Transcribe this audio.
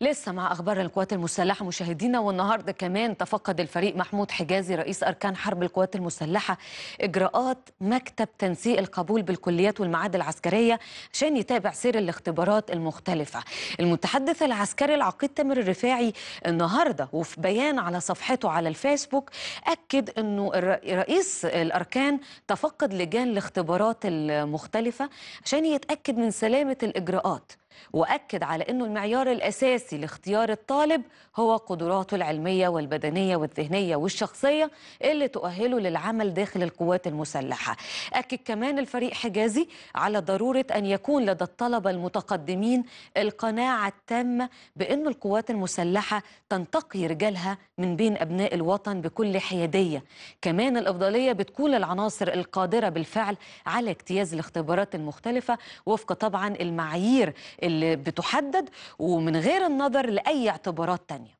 لسه مع اخبار القوات المسلحه مشاهدينا والنهارده كمان تفقد الفريق محمود حجازي رئيس اركان حرب القوات المسلحه اجراءات مكتب تنسيق القبول بالكليات والمعاهد العسكريه عشان يتابع سير الاختبارات المختلفه. المتحدث العسكري العقيد تامر الرفاعي النهارده وفي بيان على صفحته على الفيسبوك اكد انه رئيس الاركان تفقد لجان الاختبارات المختلفه عشان يتاكد من سلامه الاجراءات واكد على انه المعيار الاساسي لاختيار الطالب هو قدراته العلميه والبدنيه والذهنيه والشخصيه اللي تؤهله للعمل داخل القوات المسلحه اكد كمان الفريق حجازي على ضروره ان يكون لدى الطلبه المتقدمين القناعه التامه بان القوات المسلحه تنتقي رجالها من بين ابناء الوطن بكل حياديه كمان الافضليه بتكون للعناصر القادره بالفعل على اجتياز الاختبارات المختلفه وفق طبعا المعايير اللي بتحدد ومن غير النظر لأي اعتبارات تانية